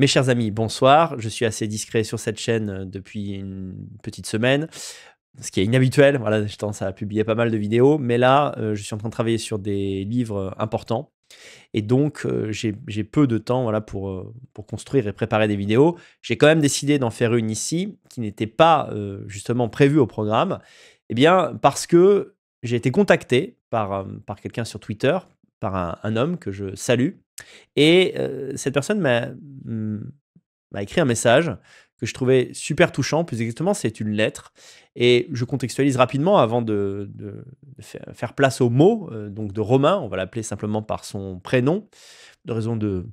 Mes chers amis, bonsoir. Je suis assez discret sur cette chaîne euh, depuis une petite semaine, ce qui est inhabituel. Voilà, je tendance à publier pas mal de vidéos, mais là, euh, je suis en train de travailler sur des livres importants. Et donc, euh, j'ai peu de temps voilà, pour, pour construire et préparer des vidéos. J'ai quand même décidé d'en faire une ici, qui n'était pas justement prévue au programme. Eh bien, parce que j'ai été contacté par, par quelqu'un sur Twitter, par un homme que je salue, et euh, cette personne mm, m'a écrit un message que je trouvais super touchant. Plus exactement, c'est une lettre. Et je contextualise rapidement avant de, faire place au mot euh, donc de Romain, on va l'appeler simplement par son prénom, de raison de,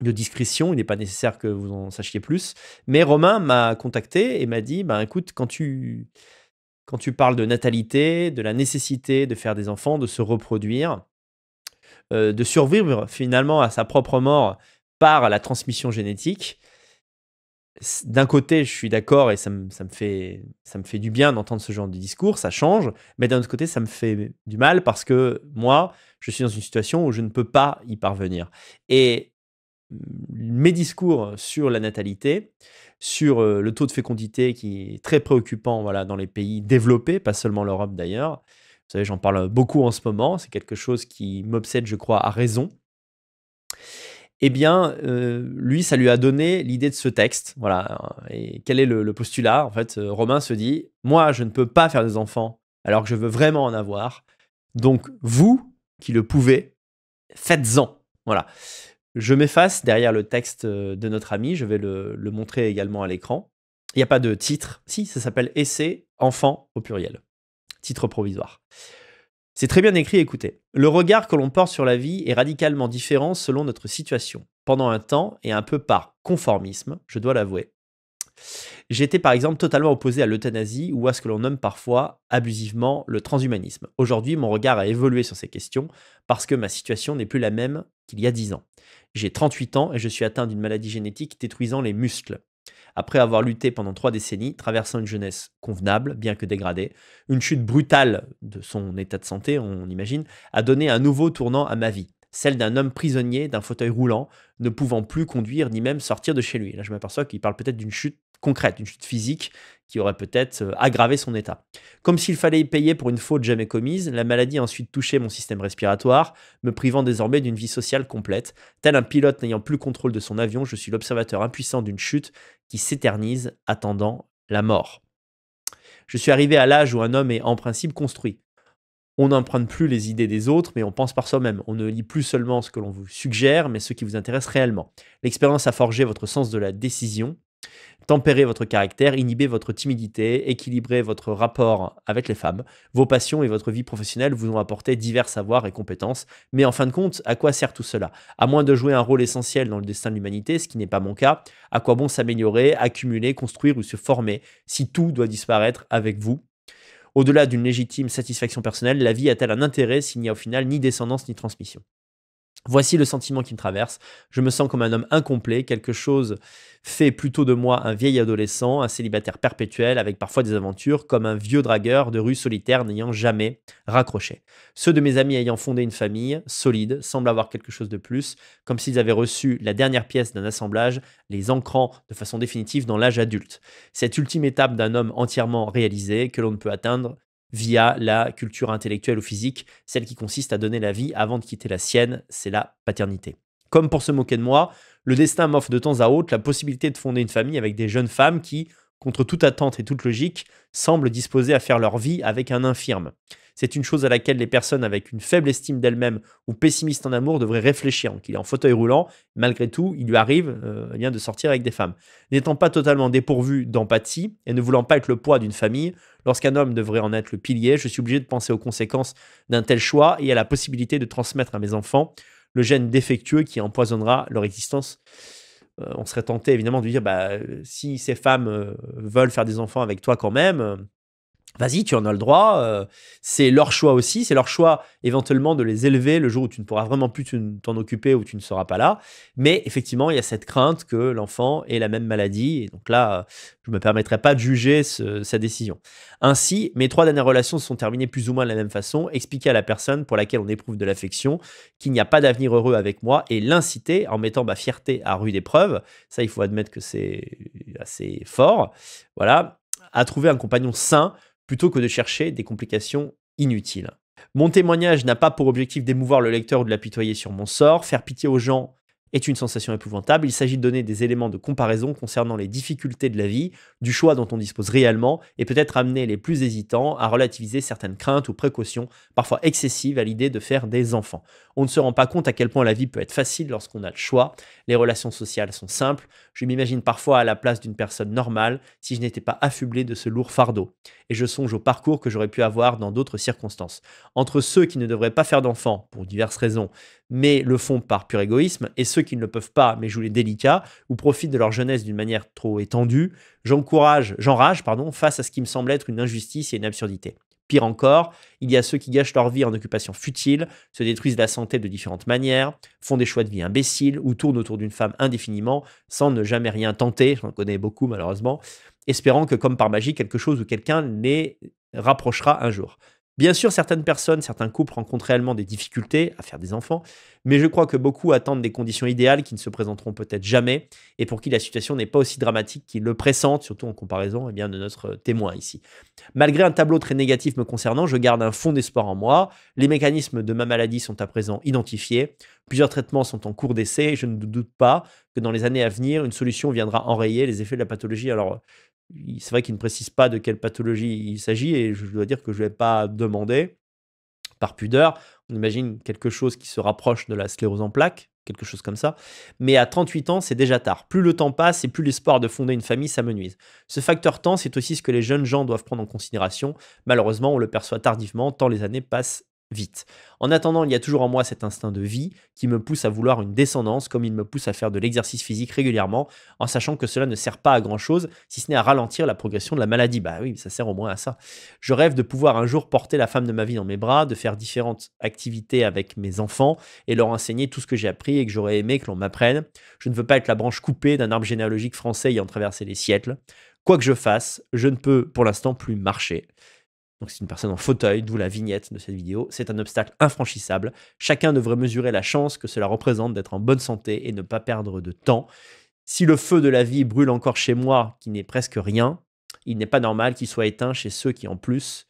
discrétion, il n'est pas nécessaire que vous en sachiez plus. Mais Romain m'a contacté et m'a dit, bah, écoute, quand tu parles de natalité, de la nécessité de faire des enfants, de se reproduire, euh, de survivre finalement à sa propre mort par la transmission génétique. D'un côté, je suis d'accord et ça me, ça, me fait, du bien d'entendre ce genre de discours, ça change, mais d'un autre côté, ça me fait du mal parce que moi, je suis dans une situation où je ne peux pas y parvenir. Et mm, mes discours sur la natalité, sur euh, le taux de fécondité qui est très préoccupant voilà, dans les pays développés, pas seulement l'Europe d'ailleurs, vous savez, j'en parle beaucoup en ce moment, c'est quelque chose qui m'obsède, je crois, à raison. Eh bien, euh, lui, ça lui a donné l'idée de ce texte. Voilà. Hein, et quel est le, postulat En fait, euh, Romain se dit Moi, je ne peux pas faire des enfants alors que je veux vraiment en avoir. Donc, vous qui le pouvez, faites-en. Voilà. Je m'efface derrière le texte euh, de notre ami, je vais le, le montrer également à l'écran. Il n'y a pas de titre. Si, ça s'appelle Essai enfant au pluriel titre provisoire. C'est très bien écrit, écoutez. Le regard que l'on porte sur la vie est radicalement différent selon notre situation. Pendant un temps, et un peu par conformisme, je dois l'avouer, j'étais par exemple totalement opposé à l'euthanasie ou à ce que l'on nomme parfois abusivement le transhumanisme. Aujourd'hui, mon regard a évolué sur ces questions parce que ma situation n'est plus la même qu'il y a 10 ans. J'ai 38 ans et je suis atteint d'une maladie génétique détruisant les muscles. Après avoir lutté pendant trois décennies, traversant une jeunesse convenable, bien que dégradée, une chute brutale de son état de santé, on imagine, a donné un nouveau tournant à ma vie celle d'un homme prisonnier d'un fauteuil roulant, ne pouvant plus conduire ni même sortir de chez lui. Là, je m'aperçois qu'il parle peut-être d'une chute concrète, d'une chute physique qui aurait peut-être euh, aggravé son état. Comme s'il fallait payer pour une faute jamais commise, la maladie a ensuite touché mon système respiratoire, me privant désormais d'une vie sociale complète. Tel un pilote n'ayant plus contrôle de son avion, je suis l'observateur impuissant d'une chute qui s'éternise, attendant la mort. Je suis arrivé à l'âge où un homme est en principe construit. On n'emprunte plus les idées des autres, mais on pense par soi-même. On ne lit plus seulement ce que l'on vous suggère, mais ce qui vous intéresse réellement. L'expérience a forgé votre sens de la décision, tempéré votre caractère, inhibé votre timidité, équilibré votre rapport avec les femmes. Vos passions et votre vie professionnelle vous ont apporté divers savoirs et compétences. Mais en fin de compte, à quoi sert tout cela À moins de jouer un rôle essentiel dans le destin de l'humanité, ce qui n'est pas mon cas, à quoi bon s'améliorer, accumuler, construire ou se former si tout doit disparaître avec vous au-delà d'une légitime satisfaction personnelle, la vie a-t-elle un intérêt s'il n'y a au final ni descendance ni transmission Voici le sentiment qui me traverse. Je me sens comme un homme incomplet, quelque chose fait plutôt de moi un vieil adolescent, un célibataire perpétuel avec parfois des aventures, comme un vieux dragueur de rue solitaire n'ayant jamais raccroché. Ceux de mes amis ayant fondé une famille solide semblent avoir quelque chose de plus, comme s'ils avaient reçu la dernière pièce d'un assemblage, les ancrant de façon définitive dans l'âge adulte. Cette ultime étape d'un homme entièrement réalisé que l'on ne peut atteindre via la culture intellectuelle ou physique, celle qui consiste à donner la vie avant de quitter la sienne, c'est la paternité. Comme pour se moquer de moi, le destin m'offre de temps à autre la possibilité de fonder une famille avec des jeunes femmes qui, contre toute attente et toute logique, semblent disposées à faire leur vie avec un infirme. C'est une chose à laquelle les personnes avec une faible estime d'elles-mêmes ou pessimistes en amour devraient réfléchir. Donc il est en fauteuil roulant, malgré tout, il lui arrive euh, eh de sortir avec des femmes. N'étant pas totalement dépourvu d'empathie et ne voulant pas être le poids d'une famille, lorsqu'un homme devrait en être le pilier, je suis obligé de penser aux conséquences d'un tel choix et à la possibilité de transmettre à mes enfants le gène défectueux qui empoisonnera leur existence euh, on serait tenté évidemment de dire bah, euh, si ces femmes veulent faire des enfants avec toi quand même, Vas-y, tu en as le droit. Euh, c'est leur choix aussi. C'est leur choix éventuellement de les élever le jour où tu ne pourras vraiment plus t'en occuper ou tu ne seras pas là. Mais effectivement, il y a cette crainte que l'enfant ait la même maladie. Et donc là, euh, je ne me permettrai pas de juger sa décision. Ainsi, mes trois dernières relations se sont terminées plus ou moins de la même façon. Expliquer à la personne pour laquelle on éprouve de l'affection qu'il n'y a pas d'avenir heureux avec moi et l'inciter en mettant ma fierté à rude épreuve. Ça, il faut admettre que c'est assez fort. Voilà. À trouver un compagnon sain plutôt que de chercher des complications inutiles. Mon témoignage n'a pas pour objectif d'émouvoir le lecteur ou de l'apitoyer sur mon sort. Faire pitié aux gens est une sensation épouvantable. Il s'agit de donner des éléments de comparaison concernant les difficultés de la vie, du choix dont on dispose réellement, et peut-être amener les plus hésitants à relativiser certaines craintes ou précautions, parfois excessives, à l'idée de faire des enfants. On ne se rend pas compte à quel point la vie peut être facile lorsqu'on a le choix. Les relations sociales sont simples. Je m'imagine parfois à la place d'une personne normale si je n'étais pas affublé de ce lourd fardeau. Et je songe au parcours que j'aurais pu avoir dans d'autres circonstances. Entre ceux qui ne devraient pas faire d'enfants, pour diverses raisons, mais le font par pur égoïsme, et ceux qui ne le peuvent pas, mais jouent les délicats, ou profitent de leur jeunesse d'une manière trop étendue, j'encourage, j'enrage, pardon, face à ce qui me semble être une injustice et une absurdité. Pire encore, il y a ceux qui gâchent leur vie en occupation futiles, se détruisent la santé de différentes manières, font des choix de vie imbéciles ou tournent autour d'une femme indéfiniment sans ne jamais rien tenter, j'en connais beaucoup malheureusement, espérant que comme par magie, quelque chose ou quelqu'un les rapprochera un jour. Bien sûr, certaines personnes, certains couples rencontrent réellement des difficultés à faire des enfants, mais je crois que beaucoup attendent des conditions idéales qui ne se présenteront peut-être jamais et pour qui la situation n'est pas aussi dramatique qu'ils le pressentent, surtout en comparaison eh bien, de notre euh, témoin ici. Malgré un tableau très négatif me concernant, je garde un fond d'espoir en moi. Les mécanismes de ma maladie sont à présent identifiés. Plusieurs traitements sont en cours d'essai et je ne doute pas que dans les années à venir, une solution viendra enrayer les effets de la pathologie. Alors, c'est vrai qu'il ne précise pas de quelle pathologie il s'agit et je dois dire que je ne pas demander par pudeur. On imagine quelque chose qui se rapproche de la sclérose en plaques, quelque chose comme ça. Mais à 38 ans, c'est déjà tard. Plus le temps passe et plus l'espoir de fonder une famille s'amenuise. Ce facteur temps, c'est aussi ce que les jeunes gens doivent prendre en considération. Malheureusement, on le perçoit tardivement, tant les années passent vite. En attendant, il y a toujours en moi cet instinct de vie qui me pousse à vouloir une descendance, comme il me pousse à faire de l'exercice physique régulièrement, en sachant que cela ne sert pas à grand-chose, si ce n'est à ralentir la progression de la maladie. Bah oui, ça sert au moins à ça. Je rêve de pouvoir un jour porter la femme de ma vie dans mes bras, de faire différentes activités avec mes enfants et leur enseigner tout ce que j'ai appris et que j'aurais aimé que l'on m'apprenne. Je ne veux pas être la branche coupée d'un arbre généalogique français ayant traversé les siècles. Quoi que je fasse, je ne peux pour l'instant plus marcher. Donc c'est une personne en fauteuil, d'où la vignette de cette vidéo. C'est un obstacle infranchissable. Chacun devrait mesurer la chance que cela représente d'être en bonne santé et ne pas perdre de temps. Si le feu de la vie brûle encore chez moi, qui n'est presque rien, il n'est pas normal qu'il soit éteint chez ceux qui en plus,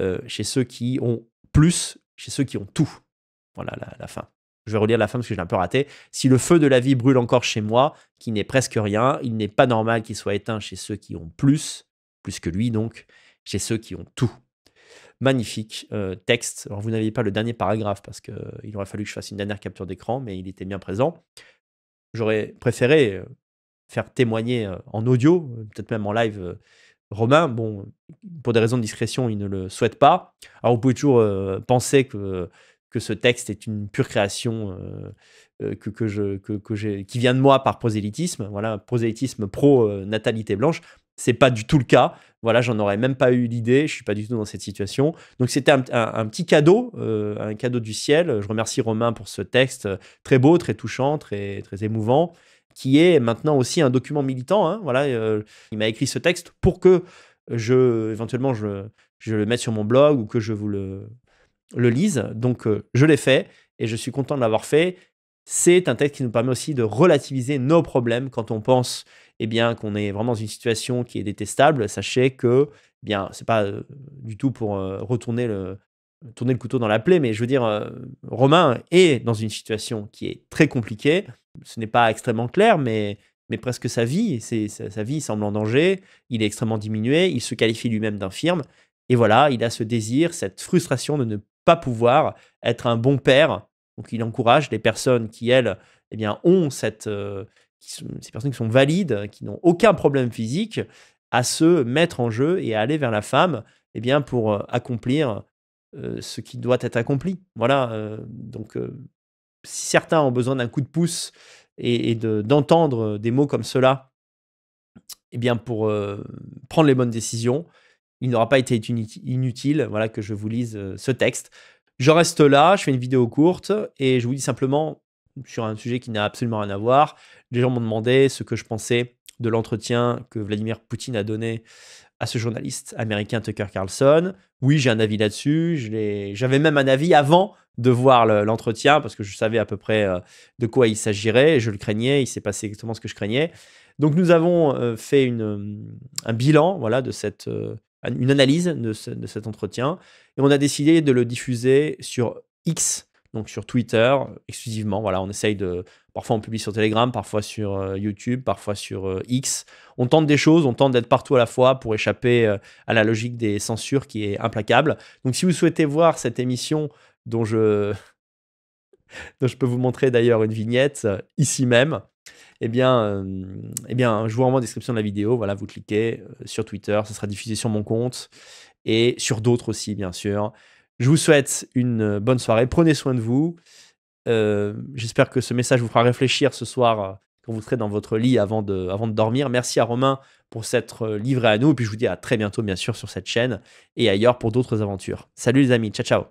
euh, chez ceux qui ont plus, chez ceux qui ont tout. Voilà la, fin. Je vais relire la fin parce que je un peu raté. Si le feu de la vie brûle encore chez moi, qui n'est presque rien, il n'est pas normal qu'il soit éteint chez ceux qui ont plus, plus que lui donc, chez ceux qui ont tout. Magnifique euh, texte. Alors, vous n'aviez pas le dernier paragraphe parce qu'il euh, aurait fallu que je fasse une dernière capture d'écran, mais il était bien présent. J'aurais préféré euh, faire témoigner en audio, peut-être même en live. Romain, bon, pour des raisons de discrétion, il ne le souhaite pas. Alors, vous pouvez toujours penser que que ce texte est une pure création que, que, qui vient de moi par prosélytisme, voilà, prosélytisme pro-natalité blanche. C'est pas du tout le cas. Voilà, j'en aurais même pas eu l'idée. Je suis pas du tout dans cette situation. Donc c'était un, petit cadeau, euh, un cadeau du ciel. Je remercie Romain pour ce texte euh, très beau, très touchant, très très émouvant, qui est maintenant aussi un document militant. Hein. Voilà, euh, il m'a écrit ce texte pour que je éventuellement je, le mette sur mon blog ou que je vous le le lise. Donc je l'ai fait et je suis content de l'avoir fait. C'est un texte qui nous permet aussi de relativiser nos problèmes quand on pense eh bien qu'on est vraiment dans une situation qui est détestable. Sachez que ce eh bien c'est pas euh, du tout pour euh, retourner le tourner le couteau dans la plaie, mais je veux dire euh, Romain est dans une situation qui est très compliquée. Ce n'est pas extrêmement clair, mais mais presque sa vie, c'est, sa vie semble en danger. Il est extrêmement diminué. Il se qualifie lui-même d'infirme. Et voilà, il a ce désir, cette frustration de ne pas pouvoir être un bon père donc il encourage les personnes qui, elles, eh bien, ont cette, euh, sont, ces personnes qui sont valides, qui n'ont aucun problème physique, à se mettre en jeu et à aller vers la femme eh bien, pour euh, accomplir euh, ce qui doit être accompli. Voilà, donc si certains ont besoin d'un coup de pouce et, d'entendre des mots comme cela, eh bien, pour prendre les bonnes décisions, il n'aura pas été inutile, voilà, que je vous lise ce texte. Je reste là, je fais une vidéo courte et je vous dis simplement sur un sujet qui n'a absolument rien à voir. Les gens m'ont demandé ce que je pensais de l'entretien que Vladimir Poutine a donné à ce journaliste américain Tucker Carlson. Oui, j'ai un avis là-dessus. J'avais même un avis avant de voir l'entretien parce que je savais à peu près euh, de quoi il s'agirait je le craignais. Il s'est passé exactement ce que je craignais. Donc nous avons euh, fait euh, un bilan voilà, de cette une analyse de, cet entretien. Et on a décidé de le diffuser sur X, donc sur Twitter exclusivement. Voilà, on essaye de. Parfois on publie sur Telegram, parfois sur euh, YouTube, parfois sur euh, X. On tente des choses, on tente d'être partout à la fois pour échapper euh, à la logique des censures qui est implacable. Donc si vous souhaitez voir cette émission dont je dont je peux vous montrer d'ailleurs une vignette ici même eh bien, euh, eh bien, je vous renvoie en description de la vidéo. Voilà, vous cliquez euh, sur Twitter, ça sera diffusé sur mon compte et sur d'autres aussi, bien sûr. Je vous souhaite une euh, bonne soirée. Prenez soin de vous. J'espère que ce message vous fera réfléchir ce soir quand vous serez dans votre lit avant de, avant de dormir. Merci à Romain pour s'être livré à nous. Et puis je vous dis à très bientôt, bien sûr, sur cette chaîne et ailleurs pour d'autres aventures. Salut les amis. Ciao, ciao.